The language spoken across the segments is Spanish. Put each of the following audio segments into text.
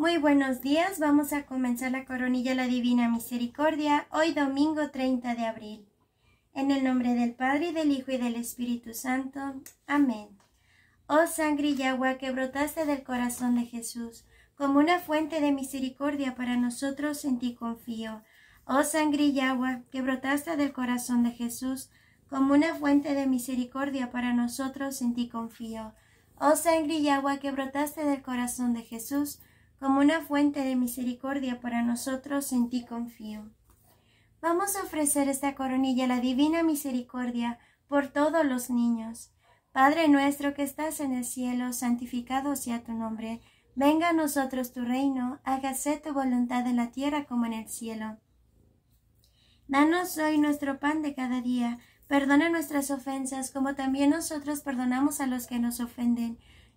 Muy buenos días, vamos a comenzar la coronilla de la Divina Misericordia, hoy domingo 30 de abril. En el nombre del Padre, y del Hijo, y del Espíritu Santo. Amén. Oh sangre y agua que brotaste del corazón de Jesús, como una fuente de misericordia para nosotros, en ti confío. Oh sangre y agua que brotaste del corazón de Jesús, como una fuente de misericordia para nosotros, en ti confío. Oh sangre y agua que brotaste del corazón de Jesús, como una fuente de misericordia para nosotros, en ti confío. Vamos a ofrecer esta coronilla a la divina misericordia por todos los niños. Padre nuestro que estás en el cielo, santificado sea tu nombre. Venga a nosotros tu reino, hágase tu voluntad en la tierra como en el cielo. Danos hoy nuestro pan de cada día. Perdona nuestras ofensas como también nosotros perdonamos a los que nos ofenden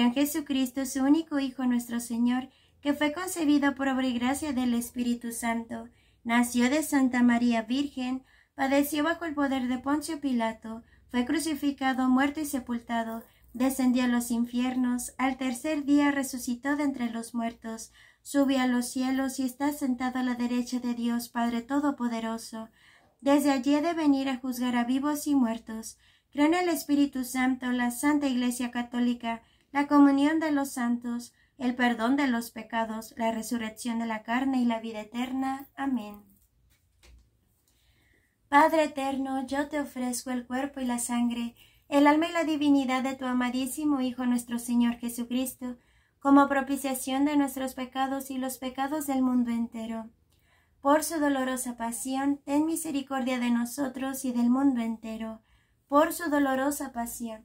en Jesucristo, su único Hijo nuestro Señor, que fue concebido por obra y gracia del Espíritu Santo, nació de Santa María Virgen, padeció bajo el poder de Poncio Pilato, fue crucificado, muerto y sepultado, descendió a los infiernos, al tercer día resucitó de entre los muertos, subió a los cielos y está sentado a la derecha de Dios Padre Todopoderoso. Desde allí he de venir a juzgar a vivos y muertos. Creo en el Espíritu Santo, la Santa Iglesia Católica, la comunión de los santos, el perdón de los pecados, la resurrección de la carne y la vida eterna. Amén. Padre eterno, yo te ofrezco el cuerpo y la sangre, el alma y la divinidad de tu amadísimo Hijo nuestro Señor Jesucristo, como propiciación de nuestros pecados y los pecados del mundo entero. Por su dolorosa pasión, ten misericordia de nosotros y del mundo entero. Por su dolorosa pasión,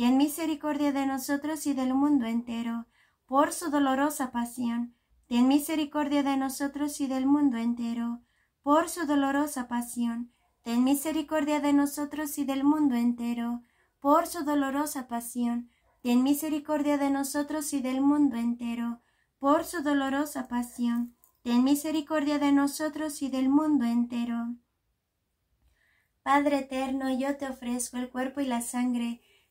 Ten misericordia de nosotros y del mundo entero. Por su dolorosa pasión, ten misericordia de nosotros y del mundo entero. Por su dolorosa pasión, ten misericordia de nosotros y del mundo entero. Por su dolorosa pasión, ten misericordia de nosotros y del mundo entero. Por su dolorosa pasión, ten misericordia de nosotros y del mundo entero. Padre eterno, yo te ofrezco el cuerpo y la sangre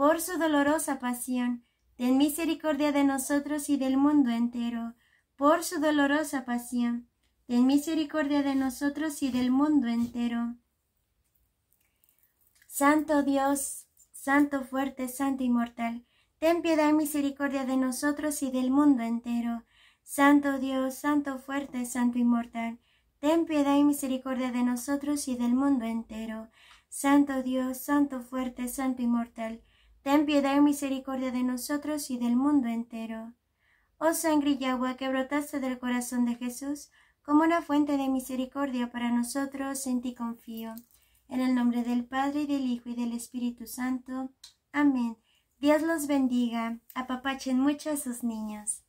por su dolorosa pasión, ten misericordia de nosotros y del mundo entero, por su dolorosa pasión, ten misericordia de nosotros y del mundo entero. Santo Dios, Santo fuerte, Santo inmortal, ten piedad y misericordia de nosotros y del mundo entero. Santo Dios, Santo fuerte, Santo inmortal, ten piedad y misericordia de nosotros y del mundo entero. Santo Dios, Santo fuerte, Santo inmortal, Ten piedad y misericordia de nosotros y del mundo entero. Oh sangre y agua que brotaste del corazón de Jesús, como una fuente de misericordia para nosotros, en ti confío. En el nombre del Padre, y del Hijo, y del Espíritu Santo. Amén. Dios los bendiga. Apapachen mucho a sus niños.